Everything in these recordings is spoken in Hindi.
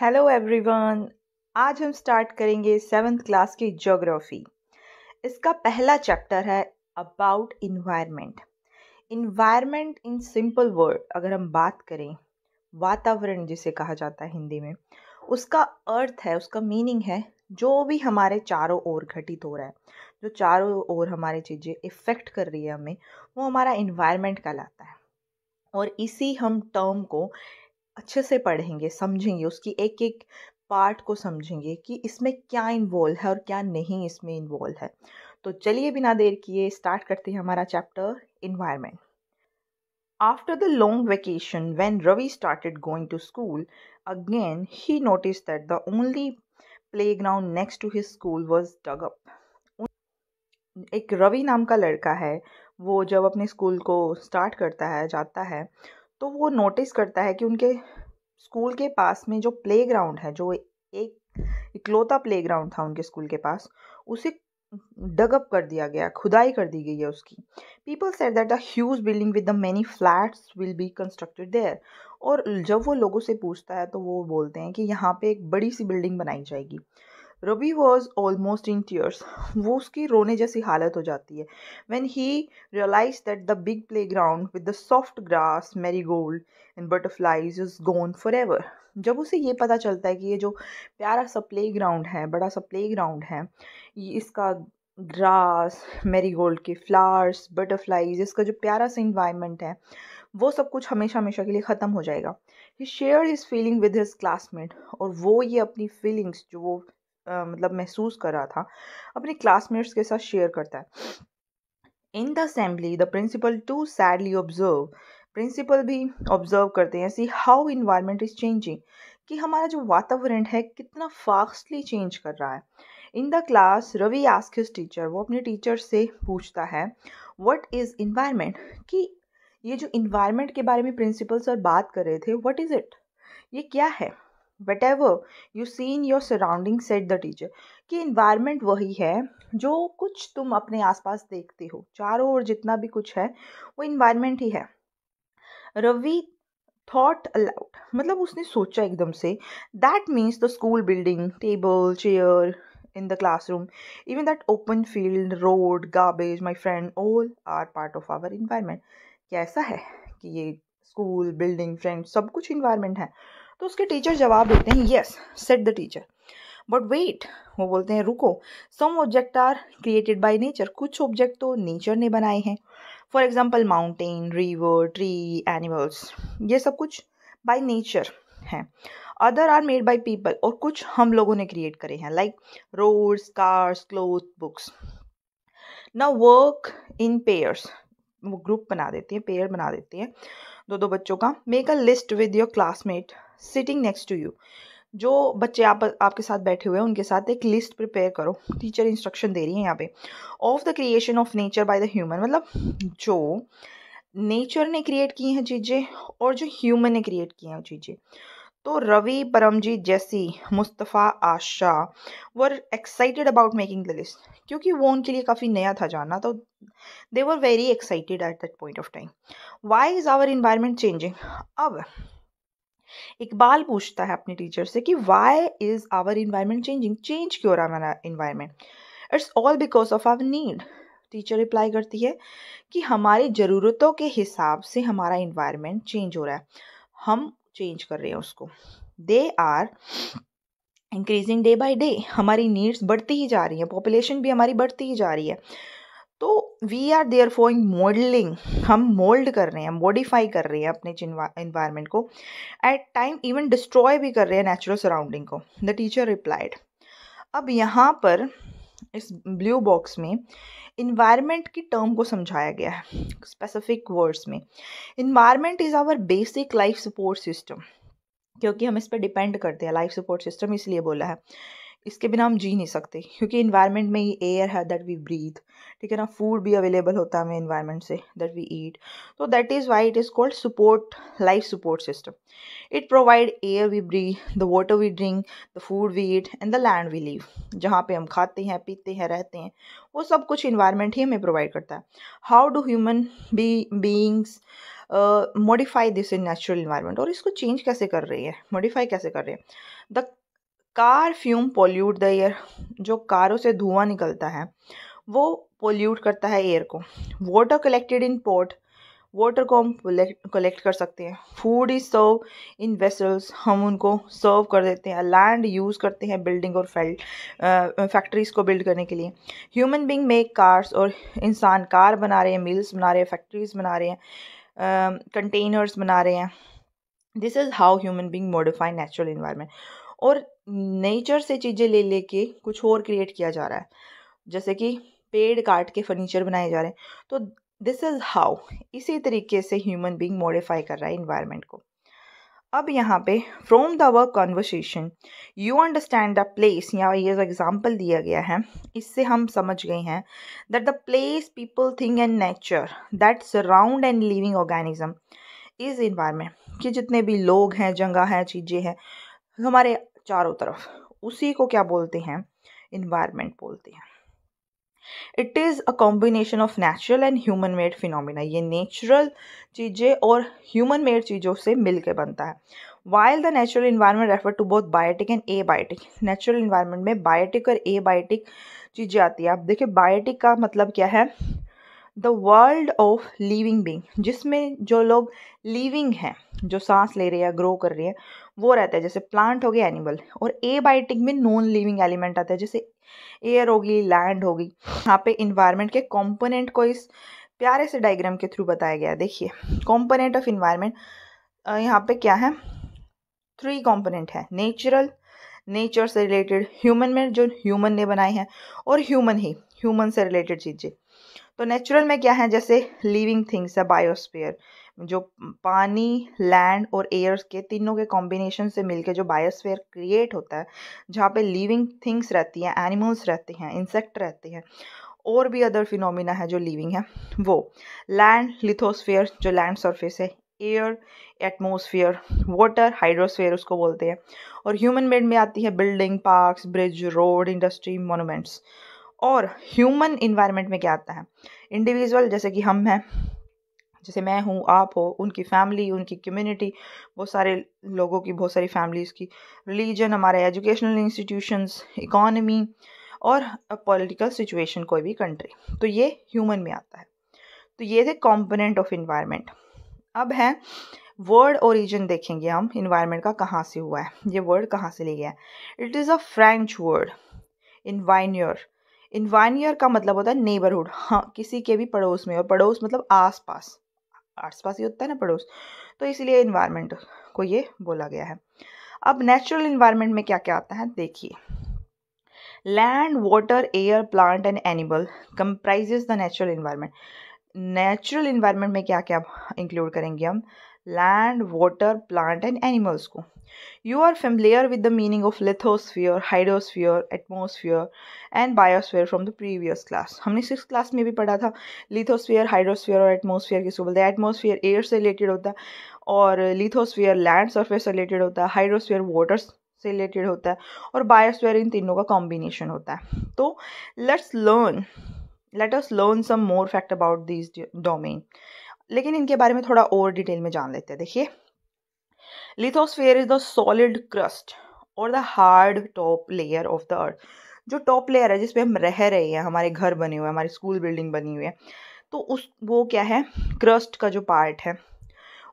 हेलो एवरीवन आज हम स्टार्ट करेंगे सेवन्थ क्लास की ज्योग्राफी इसका पहला चैप्टर है about environment environment in simple word अगर हम बात करें वातावरण जिसे कहा जाता है हिंदी में उसका अर्थ है उसका मीनिंग है जो भी हमारे चारों ओर घटित हो रहा है जो चारों ओर हमारे चीज़ें इफ़ेक्ट कर रही है हमें वो हमारा इन्वायरमेंट कहलाता है और इसी हम टर्म को अच्छे से पढ़ेंगे समझेंगे उसकी एक एक पार्ट को समझेंगे कि इसमें क्या इन्वॉल्व है और क्या नहीं इसमें इन्वॉल्व है तो चलिए बिना देर किए स्टार्ट करते हैं हमारा chapter environment after the long vacation when Ravi started going to school again he notice that the only playground next to school school was dug up एक रवि नाम का लड़का है वो जब अपने स्कूल को स्टार्ट करता है जाता है तो वो नोटिस करता है कि उनके स्कूल के पास में जो प्ले है जो एक इकलौता प्ले था उनके स्कूल के पास उसे डगअप कर दिया गया खुदाई कर दी गई है उसकी people said that the huge building with the many flats will be constructed there और जब वो लोगों से पूछता है तो वो बोलते हैं कि यहाँ पे एक बड़ी सी बिल्डिंग बनाई जाएगी Rabi was almost in tears वो उसकी रोने जैसी हालत हो जाती है when he realize that the big playground with the soft grass marigold and butterflies is gone forever जब उसे ये पता चलता है कि ये जो प्यारा सा प्ले ग्राउंड है बड़ा सा प्ले ग्राउंड है इसका ग्रास गोल्ड के फ्लावर्स बटरफ्लाइज इसका जो प्यारा सा इन्वायरमेंट है वो सब कुछ हमेशा हमेशा के लिए ख़त्म हो जाएगा he share his feeling with his classmate और वो ये अपनी फीलिंग्स जो वो मतलब महसूस कर रहा था अपने क्लासमेट्स के साथ शेयर करता है in the assembly the principal too sadly observe principal भी ऑब्जर्व करते हैं see how environment is changing कि हमारा जो वातावरण है कितना फास्टली चेंज कर रहा है in the class Ravi ask his teacher वो अपने टीचर से पूछता है व्हाट इज़ इन्वायरमेंट कि ये जो इन्वायरमेंट के बारे में प्रिंसिपल सर बात कर रहे थे व्हाट इज़ इट ये क्या है ever you seen your surrounding said the teacher कि इन्वायरमेंट वही है जो कुछ तुम अपने आसपास देखते हो चारों ओर जितना भी कुछ है वो इन्वायरमेंट ही है रवि थॉट अलाउड मतलब उसने सोचा एकदम से that means the school building table chair the classroom even that open field road garbage my friend all are part of our environment कैसा है कि ये स्कूल बिल्डिंग फ्रेंड सब कुछ इन्वायरमेंट है तो उसके टीचर जवाब देते हैं yes said the teacher but wait वो बोलते हैं रुको some object are created by nature कुछ ऑब्जेक्ट तो नेचर ने बनाए हैं for example mountain river tree animals ये सब कुछ बाई नेचर है other are made by people और कुछ हम लोगों ने क्रिएट करे हैं like roads cars cloth books ना वर्क इन पेयर्स वो ग्रुप बना देती हैं पेयर बना देती हैं दो दो बच्चों का make a list with your classmate sitting next to you जो बच्चे आप आपके साथ बैठे हुए हैं उनके साथ एक लिस्ट प्रिपेयर करो टीचर इंस्ट्रक्शन दे रही है यहाँ पे of the creation of nature by the human मतलब जो नेचर ने क्रिएट की हैं चीज़ें और जो ह्यूमन ने क्रिएट की हैं चीज़ें तो Ravi Paramjeet Jessie Mustafa Asha were excited about making the list क्योंकि वो उनके लिए काफ़ी नया था जाना तो they were very excited at that point of time why is our environment changing अब इकबाल पूछता है अपने टीचर से कि why is our environment changing change क्यों हो रहा है हमारा environment it's all because of our need teacher reply करती है कि हमारी ज़रूरतों के हिसाब से हमारा इन्वायरमेंट चेंज हो रहा है हम चेंज कर रहे हैं उसको they are increasing day by day हमारी नीड्स बढ़ती ही जा रही हैं पॉपुलेशन भी हमारी बढ़ती ही जा रही है तो we are therefore modelling हम मोल्ड कर रहे हैं मॉडिफाई कर रहे हैं अपने इन्वायरमेंट को एट टाइम इवन डिस्ट्रॉय भी कर रहे हैं नेचुरल सराउंडिंग को द टीचर रिप्लाइड अब यहाँ पर इस ब्लू बॉक्स में इन्वायरमेंट की टर्म को समझाया गया है स्पेसिफिक वर्ड्स में environment is our basic life support system क्योंकि हम इस पर डिपेंड करते हैं लाइफ सपोर्ट सिस्टम इसलिए बोला है इसके बिना हम जी नहीं सकते क्योंकि इन्वायरमेंट में ही एयर है दैट वी ब्रीथ ठीक है ना फूड भी अवेलेबल होता है हमें environment say that we eat तो that is why it is called support life support system it provide air we breathe the water we drink the food we eat and the land we live जहाँ पे हम खाते हैं पीते हैं रहते हैं वो सब कुछ इन्वायरमेंट ही हमें प्रोवाइड करता है how do human beings modify this in natural environment और इसको चेंज कैसे कर रही है मॉडिफाई कैसे कर रही है the car fume pollute the air जो कारों से धुआं निकलता है वो पोल्यूट करता है एयर को water collected in pot water को हम कलेक्ट कर सकते हैं food is serve in vessels हम उनको सर्व कर देते हैं लैंड यूज़ करते हैं बिल्डिंग और फेल्ड फैक्ट्रीज़ को बिल्ड करने के लिए ह्यूमन बींग मेक कार्स और इंसान कार बना रहे हैं मिल्स बना रहे हैं फैक्ट्रीज़ बना रहे हैं कंटेनर्स बना रहे हैं this is how human being modify natural environment और नेचर से चीज़ें ले लेके कुछ और क्रिएट किया जा रहा है जैसे कि पेड़ काट के फर्नीचर बनाए जा रहे हैं तो दिस इज़ हाउ इसी तरीके से ह्यूमन बींग मॉडिफाई कर रहा है इन्वायरमेंट को अब यहाँ पे from the work conversation you understand the place यहाँ ये एग्जाम्पल दिया गया है इससे हम समझ गए हैं that the place people thing and nature that surround and living organism is environment कि जितने भी लोग हैं जगह हैं चीज़ें हैं हमारे चारों तरफ उसी को क्या बोलते हैं इन्वायरमेंट बोलते हैं it is a combination of natural and human made phenomena ये नेचुरल चीज़ें और ह्यूमन मेड चीज़ों से मिल के बनता है while the natural environment refer to both biotic and abiotic natural environment में बायोटिक और ए बायोटिक चीज़ें आती है आप देखिए बायोटिक का मतलब क्या है the world of living being जिसमें जो लोग लिविंग हैं जो सांस ले रहे हैं ग्रो कर रहे हैं वो रहता है जैसे प्लांट हो गया एनिमल और ए बायोटिक में नॉन लिविंग एलिमेंट आता है जैसे एयर होगी लैंड होगी यहाँ पे इन्वायरमेंट के कॉम्पोनेंट को इस प्यारे से डायग्राम के थ्रू बताया गया देखिए कॉम्पोनेंट ऑफ इन्वायरमेंट यहाँ पे क्या है थ्री कॉम्पोनेंट है नेचुरल नेचर से रिलेटेड ह्यूमन में जो ह्यूमन ने बनाए हैं और ह्यूमन ही ह्यूमन से रिलेटेड चीज़ें तो नेचुरल में क्या है जैसे लिविंग थिंग्स है बायोस्फीयर जो पानी लैंड और एयर के तीनों के कॉम्बिनेशन से मिलके जो बायोस्फेयर क्रिएट होता है जहाँ पे लिविंग थिंग्स रहती हैं एनिमल्स रहते हैं इंसेक्ट रहते हैं और भी अदर फिनोमिना है जो लिविंग है वो लैंड लिथोस्फेयर जो लैंड सरफेस है एयर एटमोसफियर वाटर हाइड्रोस्फेयर उसको बोलते हैं और ह्यूमन मेड में आती है building parks bridge road industry monuments और ह्यूमन इन्वायरमेंट में क्या आता है इंडिविजुअल जैसे कि हम हैं जैसे मैं हूँ आप हो उनकी फैमिली उनकी कम्युनिटी बहुत सारे लोगों की बहुत सारी फैमिलीज़ की रिलीजन हमारे एजुकेशनल इंस्टीट्यूशंस इकॉनमी और पॉलिटिकल सिचुएशन कोई भी कंट्री तो ये ह्यूमन में आता है तो ये थे कॉम्पोनेंट ऑफ इन्वायरमेंट अब है वर्ड ओरिजिन देखेंगे हम इन्वायरमेंट का कहाँ से हुआ है ये वर्ड कहाँ से लिया है it is a French word इन्वाइनियर इन्वाइनियर का मतलब होता है नेबरहुड हाँ किसी के भी पड़ोस में और पड़ोस मतलब आसपास आसपास ही होता है ना पड़ोस तो इसलिए इन्वायरमेंट को ये बोला गया है अब नेचुरल इन्वायरमेंट में क्या क्या आता है देखिए land water air plant and animal comprises the natural environment natural environment में क्या क्या इंक्लूड करेंगे हम land water plant and animals को you are familiar with the meaning of lithosphere hydrosphere atmosphere and biosphere from the previous class हमने सिक्स क्लास में भी पढ़ा था लिथोस्फियर हाइड्रोस्फियर और एटमोसफियर किसको बोलते हैं एटमोसफियर एयर से रिलेटेड होता है और लिथोस्फियर लैंड सर्फेस से रिलेटेड होता है हाइड्रोस्फियर वाटर से रिलेटेड होता है और बायोस्फियर इन तीनों का कॉम्बिनेशन होता है तो let's learn let us learn some more fact about this domain लेकिन इनके बारे में थोड़ा और डिटेल में जान लेते हैं देखिए lithosphere is the solid crust और the hard top layer of the earth जो टॉप लेयर है जिसपे हम रह रहे हैं हमारे घर बने हुए हैं हमारी स्कूल बिल्डिंग बनी हुई है तो उस वो क्या है क्रस्ट का जो पार्ट है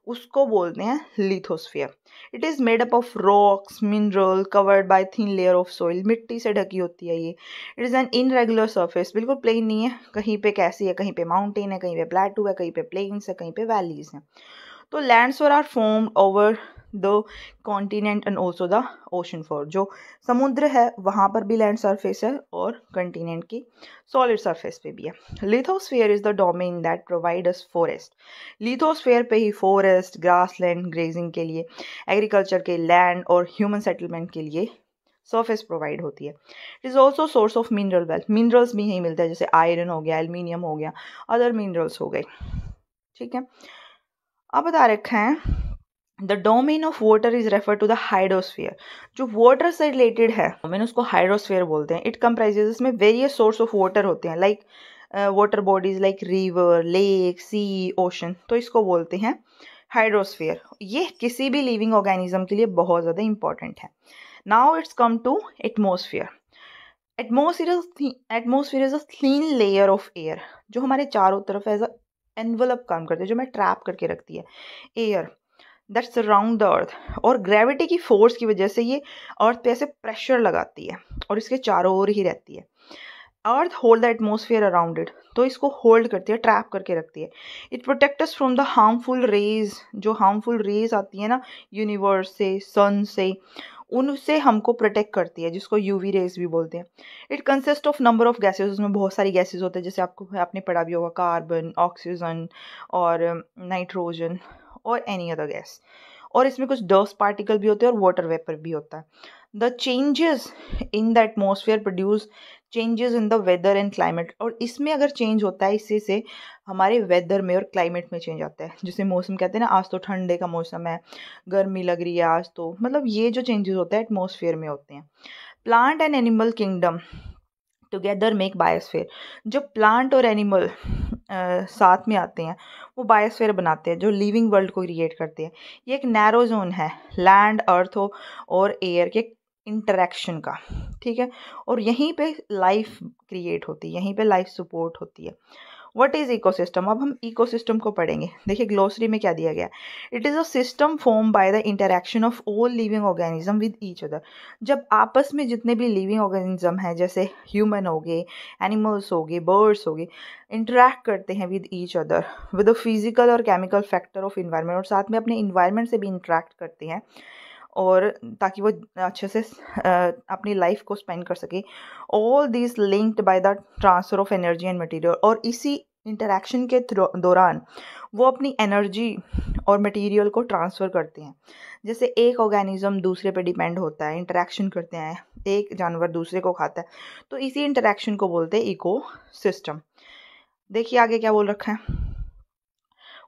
उसको बोलते हैं lithosphere it is made up of rocks mineral covered by thin layer of soil मिट्टी से ढकी होती है ये it is an irregular surface बिल्कुल प्लेन नहीं है कहीं पे कैसी है कहीं पे माउंटेन है कहीं पे प्लेटू है कहीं पे प्लेन्स है कहीं पे वैलीज हैं तो लैंड्स और are form over the continent and also the ocean floor जो समुद्र है वहाँ पर भी लैंड सरफेस है और कंटिनेंट की सॉलिड सरफेस पे भी है lithosphere is the domain that provide us forest lithosphere पे ही फॉरेस्ट ग्रास लैंड ग्रेजिंग के लिए एग्रीकल्चर के लैंड और ह्यूमन सेटलमेंट के लिए सरफेस प्रोवाइड होती है it is also source of mineral wealth minerals भी यहीं मिलते हैं जैसे आयरन हो गया एलमिनियम हो गया अदर मिनरल्स हो गए ठीक है अब बता रखा है the domain of water is refer to the hydrosphere जो वाटर से रिलेटेड है मैंने उसको हाइड्रोस्फीयर बोलते हैं इट कंप्राइजेज इसमें वेरियस सोर्स ऑफ वाटर होते हैं like water bodies like river lake sea ocean तो इसको बोलते हैं हाइड्रोस्फीयर ये किसी भी लिविंग ऑर्गेनिज्म के लिए बहुत ज़्यादा इंपॉर्टेंट है now it's come to atmosphere atmosphere atmosphere is a clean layer of air जो हमारे चारों तरफ एज अ एनवलप काम करते हैं जो मैं ट्रैप करके रखती है air that's around the earth और ग्रेविटी की फोर्स की वजह से ये अर्थ पे ऐसे प्रेशर लगाती है और इसके चारों ओर ही रहती है earth hold the atmosphere around it तो इसको होल्ड करती है ट्रैप करके रखती है it protects from the harmful rays जो हार्मफुल रेज आती है ना यूनिवर्स से सन से उनसे हमको प्रोटेक्ट करती है जिसको यूवी रेज भी बोलते हैं it consist of number of gases उसमें बहुत सारी गैसेज होते हैं जैसे आपको आपने पढ़ा भी होगा कार्बन ऑक्सीजन और नाइट्रोजन um, और एनी अदर गैस और इसमें कुछ डस्ट पार्टिकल भी होते हैं और वाटर वेपर भी होता है the changes in the atmosphere produce changes in the weather and climate और इसमें अगर चेंज होता है इससे से हमारे वेदर में और क्लाइमेट में चेंज आता है जैसे मौसम कहते हैं ना आज तो ठंडे का मौसम है गर्मी लग रही है आज तो मतलब ये जो चेंजेस होते हैं एटमोसफियर में होते हैं plant and animal kingdom together make biosphere जो प्लांट और एनिमल साथ में आते हैं वो बायोस्फेयर बनाते हैं जो लिविंग वर्ल्ड को क्रिएट करते हैं ये एक नैरो जोन है लैंड अर्थ और एयर के इंटरेक्शन का ठीक है और यहीं पे लाइफ क्रिएट होती है यहीं पे लाइफ सपोर्ट होती है वट इज़ सिस्टम अब हम सिस्टम को पढ़ेंगे देखिए ग्लोसरी में क्या दिया गया it is a system form by the interaction of all living organism with each other जब आपस में जितने भी लिविंग ऑर्गेनिज्म हैं जैसे ह्यूमन हो गए एनिमल्स हो गए बर्ड्स हो गए इंटरेक्ट करते हैं with each other with the physical और केमिकल फैक्टर ऑफ इन्वायरमेंट और साथ में अपने इन्वायरमेंट से भी इंटरेक्ट करते हैं और ताकि वो अच्छे से अपनी लाइफ को स्पेंड कर सके all this linked by the transfer of energy and material और इसी इंटरेक्शन के दौरान वो अपनी एनर्जी और मटेरियल को ट्रांसफ़र करते हैं जैसे एक ऑर्गेनिज़म दूसरे पे डिपेंड होता है इंटरेक्शन करते हैं एक जानवर दूसरे को खाता है तो इसी इंटरेक्शन को बोलते हैं इको सिस्टम देखिए आगे क्या बोल रखा है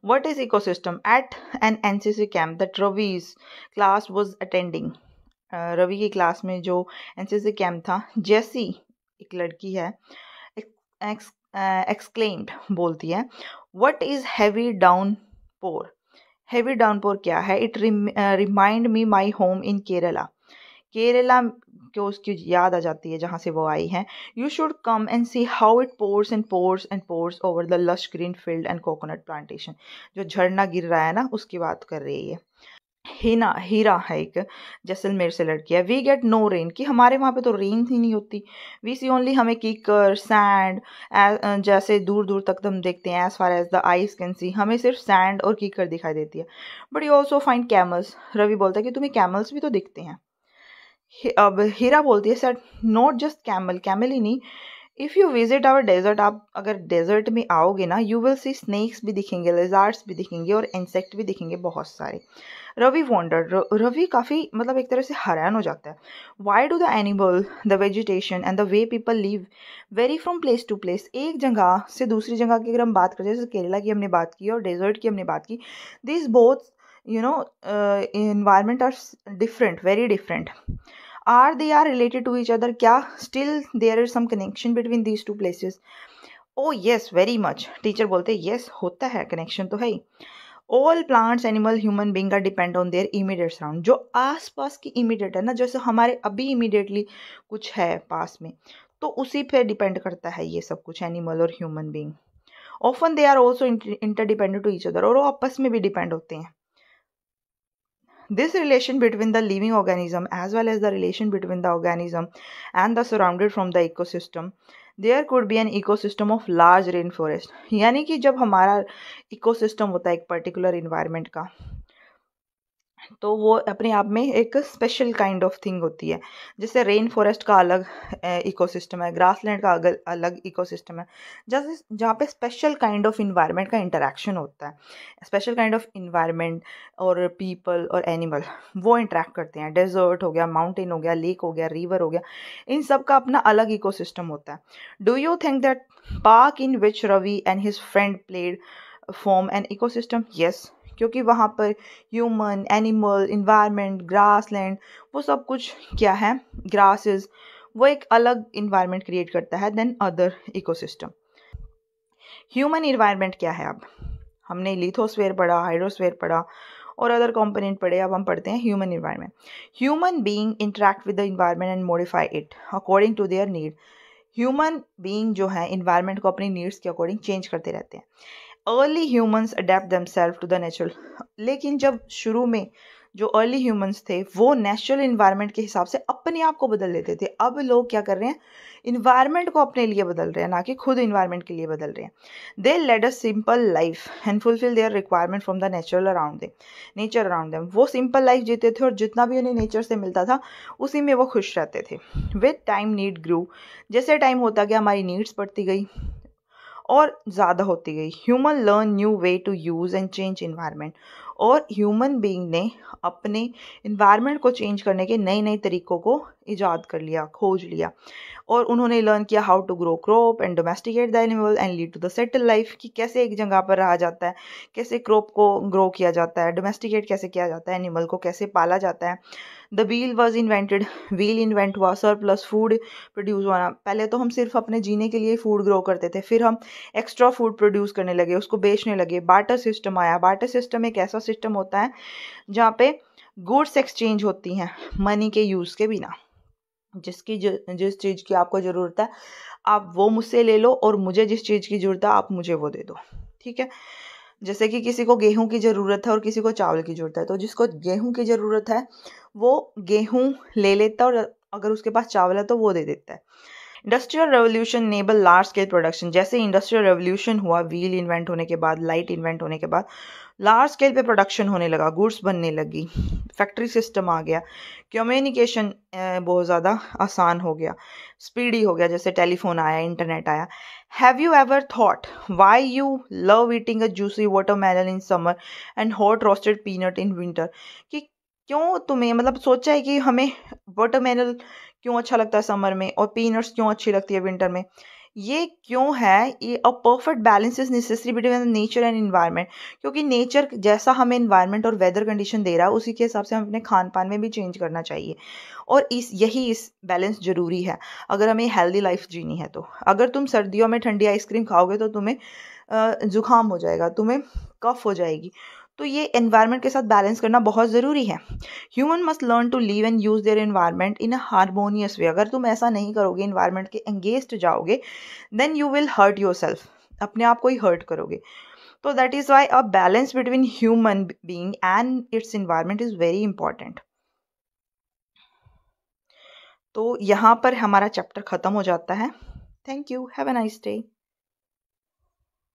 What is ecosystem? At an NCC camp that Ravi's class was attending. Uh, Ravi की क्लास में जो एनसीसी कैंप था जैसी एक लड़की है एक्सक्लेम्ड uh, बोलती है what is heavy downpour heavy downpour क्या है it remind me my home in Kerala Kerala को उसकी याद आ जाती है जहाँ से वो आई हैं you should come and see how it pours and pours and pours over the lush green field and coconut plantation जो झरना गिर रहा है ना उसकी बात कर रही है हीना हीरा है एक जैसलमेर से लड़की है वी गेट नो रेन कि हमारे वहाँ पे तो रेन ही नहीं होती वी सी ओनली हमें कीकर सैंड जैसे दूर दूर तक तो हम देखते हैं as far as the eyes can see हमें सिर्फ सैंड और कीकर दिखाई देती है but you also find camels Ravi बोलता है कि तुम्हें कैमल्स भी तो दिखते हैं अब हीरा बोलती है sir not just camel camel ही नहीं if you visit our desert आप अगर डेजर्ट में आओगे ना यू विल सी स्नैक्स भी दिखेंगे लेजार्ड्स भी दिखेंगे और इंसेक्ट भी दिखेंगे बहुत सारे रवि वॉन्डर रवि काफ़ी मतलब एक तरह से हैरान हो जाता है why do the animal the vegetation and the way people live vary from place to place एक जगह से दूसरी जगह की अगर हम बात करें जैसे केरला की हमने बात की और डेजर्ट की हमने बात की this both you know environment are different very different are are related to each other क्या still there still some connection between these two places oh yes very much teacher बोलते हैं येस होता है कनेक्शन तो है ही all plants animal human being are depend on their immediate surround जो आस पास की इमीडिएट है ना जैसे हमारे अभी इमीडिएटली कुछ है पास में तो उसी पर डिपेंड करता है ये सब कुछ एनिमल और human being often they are also interdependent to each other और वो आपस में भी डिपेंड होते हैं this relation between the living organism as well as the relation between the organism and the surrounded from the ecosystem there could be an ecosystem of large rainforest. Forest यानी कि जब हमारा इकोसिस्टम होता है एक पर्टिकुलर इन्वायरमेंट का तो वो अपने आप में एक स्पेशल काइंड ऑफ थिंग होती है जैसे रेन फॉरेस्ट का अलग इकोसिस्टम है ग्रासलैंड का अलग अलग इकोसिस्टम है जैसे जहाँ पे स्पेशल काइंड ऑफ इन्वायरमेंट का इंटरेक्शन होता है स्पेशल काइंड ऑफ इन्वायरमेंट और पीपल और एनिमल वो इंटरेक्ट करते हैं डेजर्ट हो गया माउंटेन हो गया लेक हो गया रिवर हो गया इन सब का अपना अलग इको होता है do you think that park in which Ravi and his friend played form an system yes क्योंकि वहाँ पर human animal environment grassland वो सब कुछ क्या है ग्रासेस वो एक अलग इन्वायरमेंट क्रिएट करता है then other ecosystem human environment क्या है अब हमने लिथोस्फेयर पढ़ा हाइड्रोस्फेयर पढ़ा और अदर कंपोनेंट पढ़े अब हम पढ़ते हैं human environment human being interact with the environment and modify it according to their need human being जो है इन्वायरमेंट को अपनी नीड्स के अकॉर्डिंग चेंज करते रहते हैं early humans adapt self to the natural लेकिन जब शुरू में जो अर्ली ह्यूमंस थे वो नेचुरल इन्वायरमेंट के हिसाब से अपने आप को बदल लेते थे अब लोग क्या कर रहे हैं इन्वायरमेंट को अपने लिए बदल रहे हैं ना कि खुद इन्वायरमेंट के लिए बदल रहे हैं they led a simple life and fulfil their requirement from the natural around they nature around them वो सिंपल लाइफ जीते थे और जितना भी उन्हें नेचर से मिलता था उसी में वो खुश रहते थे विद टाइम नीड ग्रू जैसे टाइम होता गया हमारी नीड्स बढ़ती गई और ज़्यादा होती गई human learn new way to use and change environment और ह्यूमन बीइंग ने अपने इन्वायरमेंट को चेंज करने के नए नए तरीक़ों को ईजाद कर लिया खोज लिया और उन्होंने लर्न किया how to grow crop and domesticate the animal and lead to the settle life कि कैसे एक जगह पर रहा जाता है कैसे क्रॉप को ग्रो किया जाता है डोमेस्टिकेट कैसे किया जाता है एनिमल को कैसे पाला जाता है the wheel was invented wheel invent हुआ सर प्लस फूड प्रोड्यूस होना पहले तो हम सिर्फ अपने जीने के लिए फूड ग्रो करते थे फिर हम एक्स्ट्रा फूड प्रोड्यूस करने लगे उसको बेचने लगे बाटर सिस्टम आया बाटर सिस्टम एक ऐसा सिस्टम होता है जहाँ पे गुड्स एक्सचेंज होती हैं मनी के यूज़ के बिना जिसकी जो जिस चीज़ की आपको ज़रूरत है आप वो मुझसे ले लो और मुझे जिस चीज़ की ज़रूरत है आप मुझे वो दे दो ठीक है जैसे कि किसी को गेहूं की ज़रूरत है और किसी को चावल की ज़रूरत है तो जिसको गेहूं की ज़रूरत है वो गेहूं ले लेता है और अगर उसके पास चावल है तो वो दे देता है industrial revolution enable large scale production जैसे इंडस्ट्रियल रेवोल्यूशन हुआ व्हील इन्वेंट होने के बाद लाइट इन्वेंट होने के बाद लार्ज स्केल पे प्रोडक्शन होने लगा गुड्स बनने लगी फैक्ट्री सिस्टम आ गया कम्युनिकेशन बहुत ज़्यादा आसान हो गया स्पीडी हो गया जैसे टेलीफोन आया इंटरनेट आया have you ever thought why you love eating a juicy melon in summer and hot roasted peanut in winter कि क्यों तुम्हें मतलब सोचा है कि हमें मेलन क्यों अच्छा लगता है समर में और पीनट्स क्यों अच्छी लगती है विंटर में ये क्यों है ये a perfect balance is necessary between nature and environment क्योंकि नेचर जैसा हमें इन्वायरमेंट और वेदर कंडीशन दे रहा है उसी के हिसाब से हम अपने खान पान में भी चेंज करना चाहिए और इस यही इस बैलेंस ज़रूरी है अगर हमें हेल्दी लाइफ जीनी है तो अगर तुम सर्दियों में ठंडी आइसक्रीम खाओगे तो तुम्हें ज़ुकाम हो जाएगा तुम्हें कफ़ हो जाएगी तो ये एनवायरनमेंट के साथ बैलेंस करना बहुत ज़रूरी है human must learn to live and use their environment in a harmonious way अगर तुम ऐसा नहीं करोगे इन्वायरमेंट के एंगेज जाओगे then you will hurt yourself अपने आप को ही हर्ट करोगे तो that is why a balance between human being and its environment is very important तो यहाँ पर हमारा चैप्टर ख़त्म हो जाता है thank you have a nice day